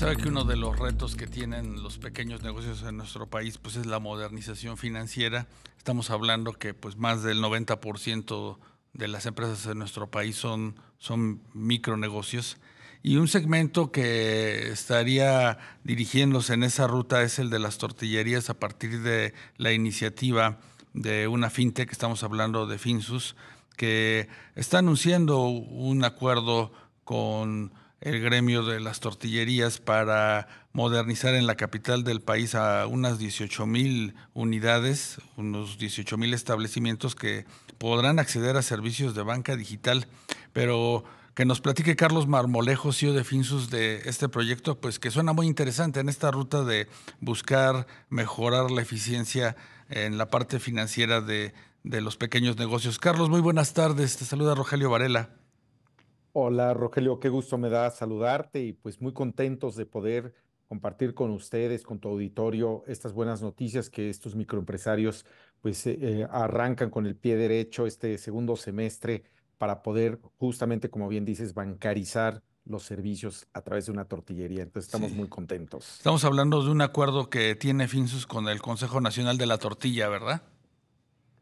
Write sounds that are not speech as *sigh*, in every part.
Sabe que uno de los retos que tienen los pequeños negocios en nuestro país pues es la modernización financiera. Estamos hablando que pues más del 90% de las empresas en nuestro país son, son micronegocios. Y un segmento que estaría dirigiéndose en esa ruta es el de las tortillerías a partir de la iniciativa de una fintech, estamos hablando de Finsus, que está anunciando un acuerdo con el gremio de las tortillerías para modernizar en la capital del país a unas 18 mil unidades, unos 18 mil establecimientos que podrán acceder a servicios de banca digital. Pero que nos platique Carlos Marmolejo, CEO de Finsus, de este proyecto, pues que suena muy interesante en esta ruta de buscar mejorar la eficiencia en la parte financiera de, de los pequeños negocios. Carlos, muy buenas tardes. Te saluda Rogelio Varela. Hola Rogelio, qué gusto me da saludarte y pues muy contentos de poder compartir con ustedes, con tu auditorio, estas buenas noticias que estos microempresarios pues eh, eh, arrancan con el pie derecho este segundo semestre para poder justamente, como bien dices, bancarizar los servicios a través de una tortillería. Entonces estamos muy contentos. Estamos hablando de un acuerdo que tiene FinSUS con el Consejo Nacional de la Tortilla, ¿verdad?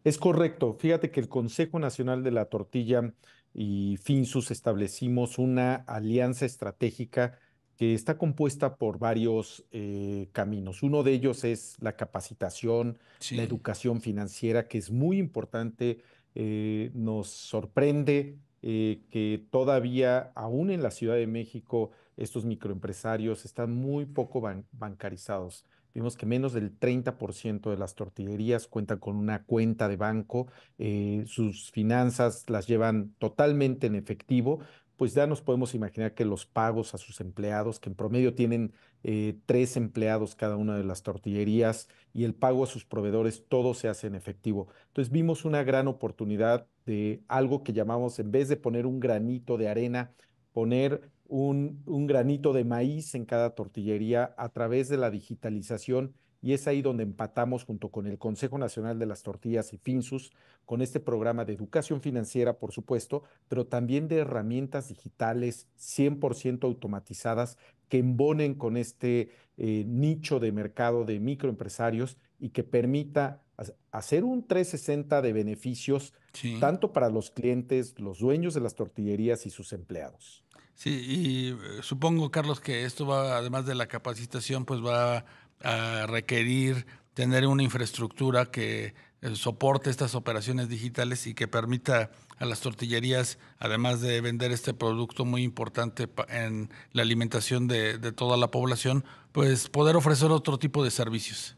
Es correcto. Fíjate que el Consejo Nacional de la Tortilla y FinSUS establecimos una alianza estratégica que está compuesta por varios eh, caminos. Uno de ellos es la capacitación, la educación financiera, que es muy importante. Eh, nos sorprende eh, que todavía, aún en la Ciudad de México, estos microempresarios están muy poco bancarizados. Vimos que menos del 30% de las tortillerías cuentan con una cuenta de banco, eh, sus finanzas las llevan totalmente en efectivo, pues ya nos podemos imaginar que los pagos a sus empleados, que en promedio tienen eh, tres empleados cada una de las tortillerías y el pago a sus proveedores, todo se hace en efectivo. Entonces vimos una gran oportunidad de algo que llamamos, en vez de poner un granito de arena, poner un, granito de maíz en cada tortillería a través de la digitalización y es ahí donde empatamos junto con el Consejo Nacional de las Tortillas y FinSUS con este programa de educación financiera, por supuesto, pero también de herramientas digitales 100% automatizadas que embonen con este eh, nicho de mercado de microempresarios y que permita hacer un 360 de beneficios tanto para los clientes, los dueños de las tortillerías y sus empleados. Sí, y eh, supongo, Carlos, que esto va, además de la capacitación, pues va a requerir tener una infraestructura que eh, soporte estas operaciones digitales y que permita a las tortillerías, además de vender este producto muy importante en la alimentación de, toda la población, pues poder ofrecer otro tipo de servicios.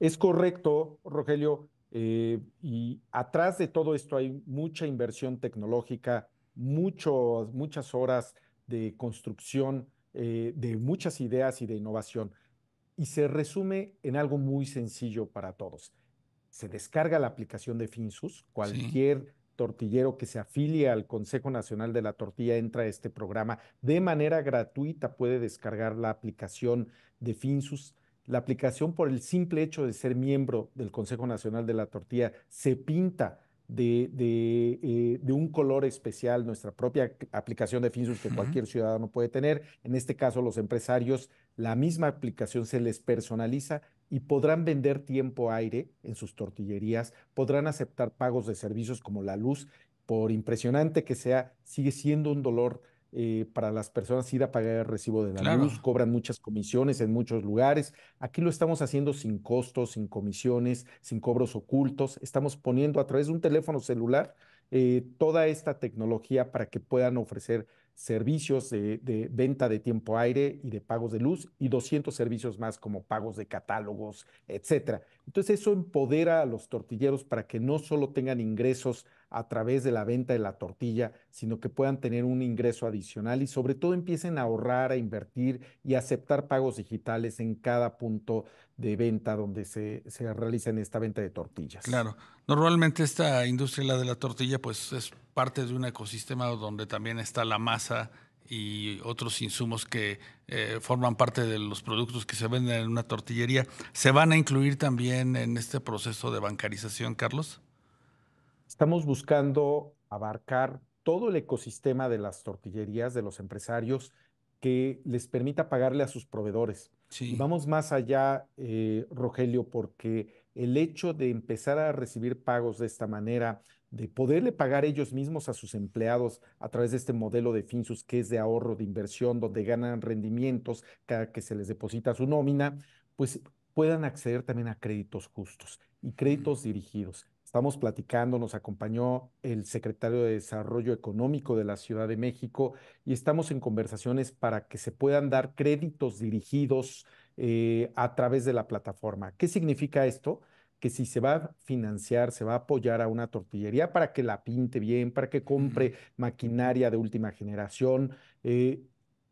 Es correcto, Rogelio, eh, y atrás de todo esto hay mucha inversión tecnológica muchas horas de construcción eh, de muchas ideas y de innovación. Y se resume en algo muy sencillo para todos. Se descarga la aplicación de Finsus, cualquier tortillero que se afilie al Consejo Nacional de la Tortilla entra a este programa. De manera gratuita puede descargar la aplicación de Finsus. La aplicación por el simple hecho de ser miembro del Consejo Nacional de la Tortilla se pinta eh, de, un color especial, nuestra propia aplicación de FinSUS que cualquier ciudadano puede tener. En este caso, los empresarios, la misma aplicación se les personaliza y podrán vender tiempo aire en sus tortillerías, podrán aceptar pagos de servicios como la luz, por impresionante que sea, sigue siendo un dolor eh, para las personas ir a pagar el recibo de la luz, cobran muchas comisiones en muchos lugares. Aquí lo estamos haciendo sin costos, sin comisiones, sin cobros ocultos. Estamos poniendo a través de un teléfono celular eh, toda esta tecnología para que puedan ofrecer servicios de, venta de tiempo aire y de pagos de luz y 200 servicios más como pagos de catálogos, etcétera. Entonces eso empodera a los tortilleros para que no solo tengan ingresos a través de la venta de la tortilla, sino que puedan tener un ingreso adicional y sobre todo empiecen a ahorrar, a invertir y a aceptar pagos digitales en cada punto de venta donde se, se realiza esta venta de tortillas. Claro, normalmente esta industria, la de la tortilla, pues es parte de un ecosistema donde también está la masa y otros insumos que eh, forman parte de los productos que se venden en una tortillería, ¿se van a incluir también en este proceso de bancarización, Carlos? Estamos buscando abarcar todo el ecosistema de las tortillerías, de los empresarios, que les permita pagarle a sus proveedores. Y vamos más allá, eh, Rogelio, porque el hecho de empezar a recibir pagos de esta manera, de poderle pagar ellos mismos a sus empleados a través de este modelo de FinSUS que es de ahorro, de inversión, donde ganan rendimientos cada que se les deposita su nómina, pues puedan acceder también a créditos justos y créditos dirigidos. Estamos platicando, nos acompañó el secretario de Desarrollo Económico de la Ciudad de México y estamos en conversaciones para que se puedan dar créditos dirigidos eh, a través de la plataforma. ¿Qué significa esto? que si se va a financiar, se va a apoyar a una tortillería para que la pinte bien, para que compre maquinaria de última generación, eh,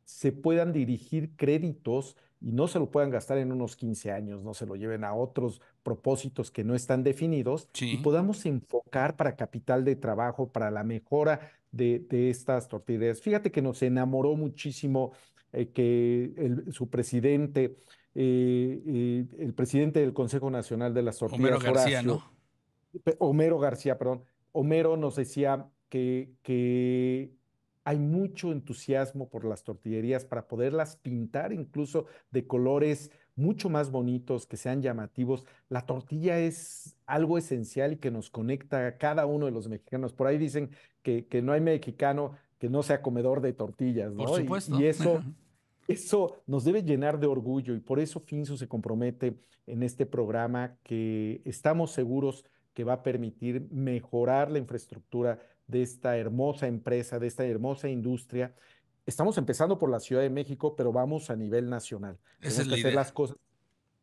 se puedan dirigir créditos y no se lo puedan gastar en unos 15 años, no se lo lleven a otros propósitos que no están definidos y podamos enfocar para capital de trabajo, para la mejora de, estas tortillerías. Fíjate que nos enamoró muchísimo eh, que su presidente, eh, eh, el presidente del Consejo Nacional de las Tortillas, ¿no? Homero García, perdón. Homero nos decía que hay mucho entusiasmo por las tortillerías para poderlas pintar incluso de colores mucho más bonitos, que sean llamativos. La tortilla es algo esencial y que nos conecta a cada uno de los mexicanos. Por ahí dicen que, no hay mexicano que no sea comedor de tortillas, ¿no? Por supuesto. Y, *laughs* eso, eso nos debe llenar de orgullo y por eso Finso se compromete en este programa que estamos seguros que va a permitir mejorar la infraestructura de esta hermosa empresa, de esta hermosa industria. Estamos empezando por la Ciudad de México, pero vamos a nivel nacional. es la idea. las cosas.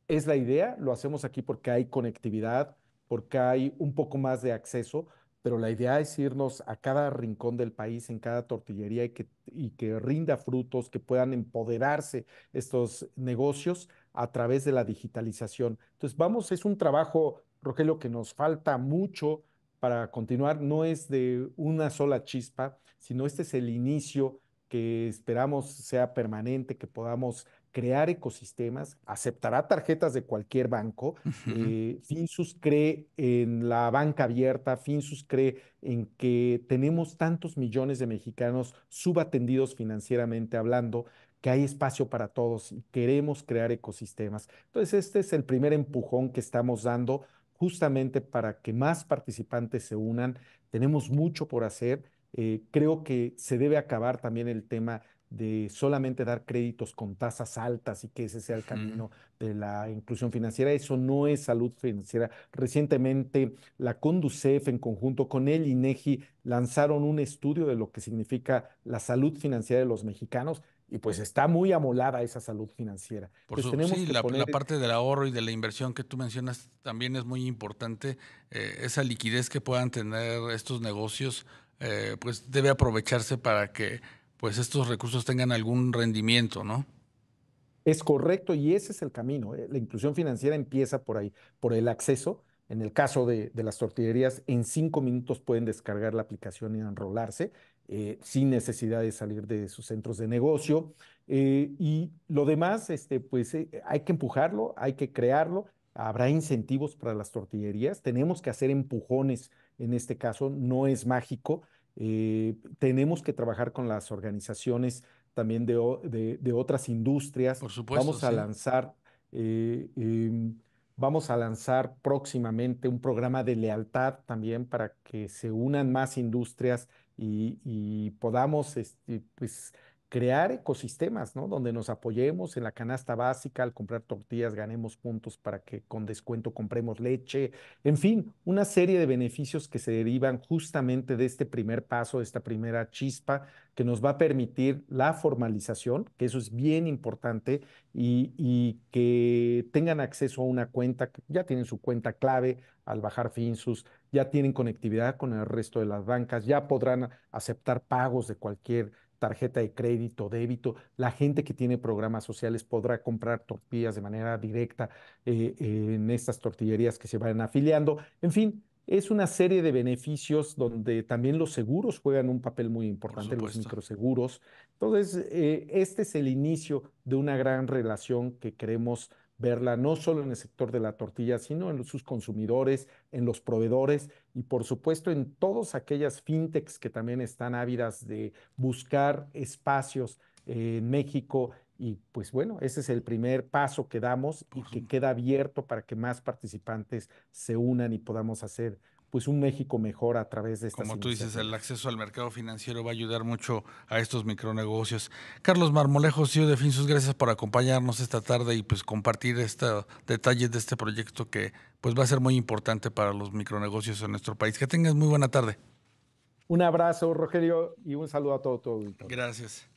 Es la idea, lo hacemos aquí porque hay conectividad, porque hay un poco más de acceso, pero la idea es irnos a cada rincón del país, en cada tortillería y que, y que rinda frutos, que puedan empoderarse estos negocios a través de la digitalización. Entonces, vamos, es un trabajo, Rogelio, que nos falta mucho, para continuar no es de una sola chispa, sino este es el inicio que esperamos sea permanente, que podamos crear ecosistemas, aceptará tarjetas de cualquier banco. Eh, Finsus cree en la banca abierta, Finsus cree en que tenemos tantos millones de mexicanos subatendidos financieramente hablando, que hay espacio para todos y queremos crear ecosistemas. Entonces, este es el primer empujón que estamos dando justamente para que más participantes se unan. Tenemos mucho por hacer. Eh, creo que se debe acabar también el tema de solamente dar créditos con tasas altas y que ese sea el camino de la inclusión financiera. Eso no es salud financiera. Recientemente la Conducef en conjunto con el INEGI lanzaron un estudio de lo que significa la salud financiera de los mexicanos y pues está muy amolada esa salud financiera. Por sí, que la, parte del ahorro y de la inversión que tú mencionas también es muy importante. Eh, esa liquidez que puedan tener estos negocios, eh, pues debe aprovecharse para que pues estos recursos tengan algún rendimiento, ¿no? Es correcto y ese es el camino. Eh, la inclusión financiera empieza por ahí, por el acceso en el caso de, las tortillerías, en cinco minutos pueden descargar la aplicación y enrolarse. Eh, sin necesidad de salir de sus centros de negocio. Eh, y lo demás, este, pues eh, hay que empujarlo, hay que crearlo. Habrá incentivos para las tortillerías. Tenemos que hacer empujones en este caso, no es mágico. tenemos que trabajar con las organizaciones también de, otras industrias. Por supuesto. Vamos a lanzar em, Vamos a lanzar próximamente un programa de lealtad también para que se unan más industrias y, podamos este, pues, crear ecosistemas, ¿no? Donde nos apoyemos en la canasta básica, al comprar tortillas ganemos puntos para que con descuento compremos leche, en fin, una serie de beneficios que se derivan justamente de este primer paso, de esta primera chispa que nos va a permitir la formalización, que eso es bien importante, y, que tengan acceso a una cuenta, ya tienen su cuenta clave al bajar FinSUS, ya tienen conectividad con el resto de las bancas, ya podrán aceptar pagos de cualquier tarjeta de crédito, débito, la gente que tiene programas sociales podrá comprar tortillas de manera directa eh, en estas tortillerías que se van afiliando. En fin, es una serie de beneficios donde también los seguros juegan un papel muy importante, los microseguros. Entonces, eh, este es el inicio de una gran relación que queremos verla no solo en el sector de la tortilla, sino en sus consumidores, en los proveedores y por supuesto en todas aquellas fintechs que también están ávidas de buscar espacios eh, en México. Y pues bueno, ese es el primer paso que damos y que queda abierto para que más participantes se unan y podamos hacer pues un México mejor a través de estas Como tú dices, el acceso al mercado financiero va a ayudar mucho a estos micronegocios. Carlos Marmolejo, CEO de sus gracias por acompañarnos esta tarde y pues compartir estos detalles de este proyecto que pues va a ser muy importante para los micronegocios en nuestro país. Que tengas muy buena tarde. Un abrazo, Rogelio, y un saludo a todo Gracias.